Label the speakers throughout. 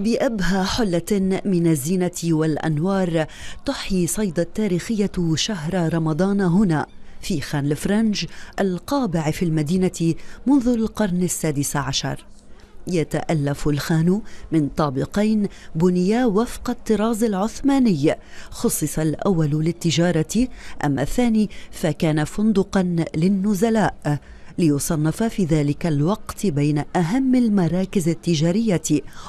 Speaker 1: بأبهى حلة من الزينة والأنوار تحيي صيد التاريخية شهر رمضان هنا في خان الفرنج القابع في المدينة منذ القرن السادس عشر يتألف الخان من طابقين بنيا وفق الطراز العثماني خصص الأول للتجارة أما الثاني فكان فندقا للنزلاء ليصنف في ذلك الوقت بين أهم المراكز التجارية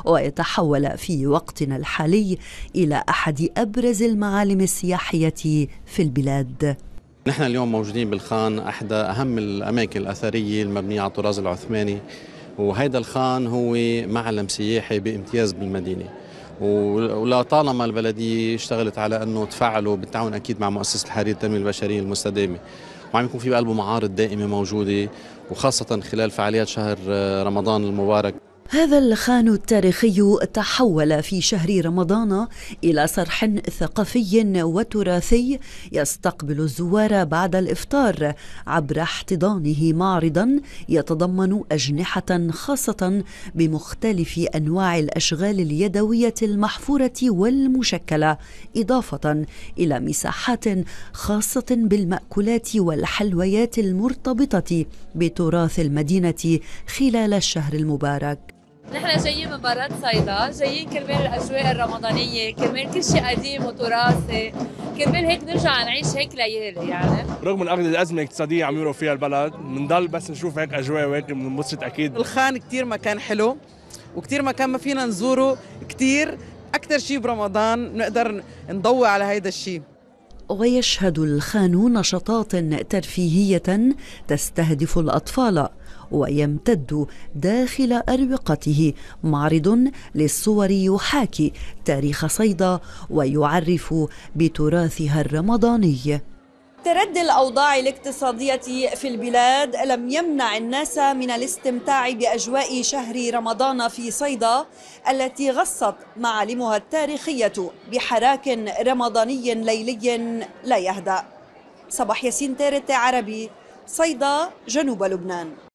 Speaker 1: ويتحول في وقتنا الحالي إلى أحد أبرز المعالم السياحية في البلاد
Speaker 2: نحن اليوم موجودين بالخان أحدى أهم الأماكن الأثرية المبنية على الطراز العثماني وهذا الخان هو معلم سياحي بامتياز بالمدينة ولطالما البلدية اشتغلت على أنه تفعله بالتعاون أكيد مع مؤسسة الحرير التنمية البشرية المستدامة وعم يكون في بقلبه معارض دائمه موجوده وخاصه خلال فعاليات شهر آه، رمضان المبارك
Speaker 1: هذا اللخان التاريخي تحول في شهر رمضان إلى صرح ثقافي وتراثي يستقبل الزوار بعد الإفطار عبر احتضانه معرضا يتضمن أجنحة خاصة بمختلف أنواع الأشغال اليدوية المحفورة والمشكلة إضافة إلى مساحات خاصة بالمأكولات والحلويات المرتبطة بتراث المدينة خلال الشهر المبارك
Speaker 3: نحن جايين من برات صيدا جايين كرمال الاجواء الرمضانيه كرمال كل شيء قديم وتراثي كرمال هيك نرجع نعيش هيك ليالي يعني
Speaker 2: رغم الأغلى الازمه الاقتصاديه عم يمروا فيها البلد بنضل بس نشوف هيك اجواء وهيك بننبسط اكيد الخان كثير مكان حلو وكثير مكان ما فينا نزوره كثير اكثر شيء برمضان بنقدر نضوي على هيدا الشيء
Speaker 1: ويشهد الخان نشاطات ترفيهيه تستهدف الاطفال ويمتد داخل اروقته معرض للصور يحاكي تاريخ صيدا ويعرف بتراثها الرمضاني
Speaker 3: تردي الأوضاع الاقتصادية في البلاد لم يمنع الناس من الاستمتاع بأجواء شهر رمضان في صيدا التي غصت معالمها التاريخية بحراك رمضاني ليلي لا يهدأ صباح ياسين تارت عربي صيدا جنوب لبنان